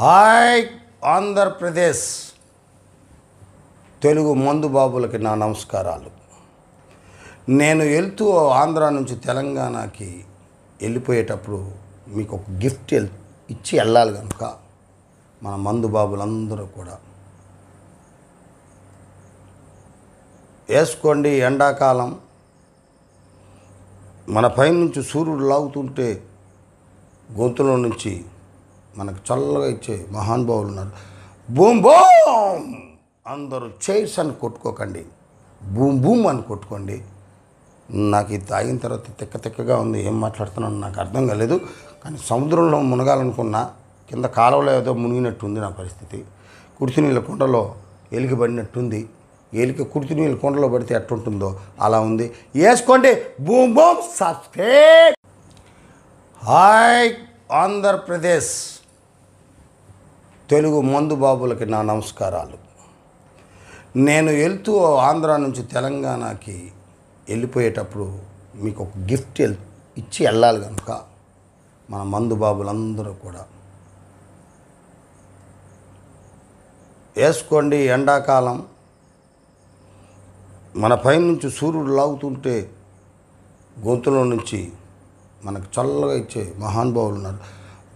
hi Andhra Pradesh Telugu మందు బాబులకి నా నమస్కారాలు నేను వెళ్తూ ఆంధ్ర నుంచి తెలంగాణకి వెళ్ళిపోయేటప్పుడు మీకు ఒక గిఫ్ట్ ఇచ్చి వెళ్ళాలి కనుక మన మందు బాబులందరూ కూడా వేసుకోండి ఎండాకాలం మన పైనుంచి సూర్యుడు లాగుతుంటే గొంతులో నుంచి మనకు చల్లగా ఇచ్చే మహానుభావులు ఉన్నారు బూమ్ బూమ్ అందరూ చైర్స్ అని కొట్టుకోకండి బూమ్ బూమ్ అని కొట్టుకోండి నాకు ఇది తాగిన తర్వాత తిక్క తిక్కగా ఉంది ఏం మాట్లాడుతున్నాను నాకు అర్థం కాలేదు కానీ సముద్రంలో మునగాలనుకున్నా కింద కాలువలో ఏదో మునిగినట్టుంది నా పరిస్థితి కుర్చీ నీళ్ళ కుండలో ఎలికిబడినట్టుంది ఎలికి కుర్చీ నీళ్ళ కుండలో పడితే ఎట్టుంటుందో అలా ఉంది వేసుకోండి boom boom subscribe hi Andhra Pradesh Telugu మందు బాబులకి నా నమస్కారాలు నేను వెళ్తూ ఆంధ్ర నుంచి తెలంగాణకి వెళ్ళిపోయేటప్పుడు మీకు ఒక గిఫ్ట్ ఇచ్చి వెళ్ళాలి కనుక మన మందు బాబులందరూ కూడా వేసుకోండి ఎండాకాలం మన నుంచి సూర్యుడు లాగుతుంటే గొంతులో నుంచి మనకు చల్లగా ఇచ్చే మహానుభావులు ఉన్నారు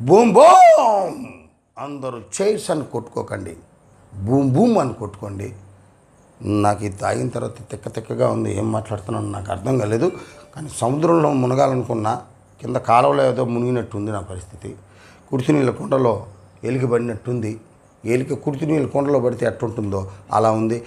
బూమ్ బూమ్ అందరూ చైర్స్ అని కొట్టుకోకండి భూమ్ భూమ్ అని కొట్టుకోండి నాకు ఇది తాగిన తర్వాత తిక్క తిక్కగా ఉంది ఏం మాట్లాడుతున్నాను నాకు అర్థం కాలేదు కానీ సముద్రంలో మునగాలనుకున్నా కింద కాలువలో ఏదో మునిగినట్టుంది నా పరిస్థితి కుర్తినీళ్ళ కుండలో ఎలికి పడినట్టుంది ఎలికి కుర్తినీళ్ళ కుండలో పడితే ఎట్టుంటుందో అలా ఉంది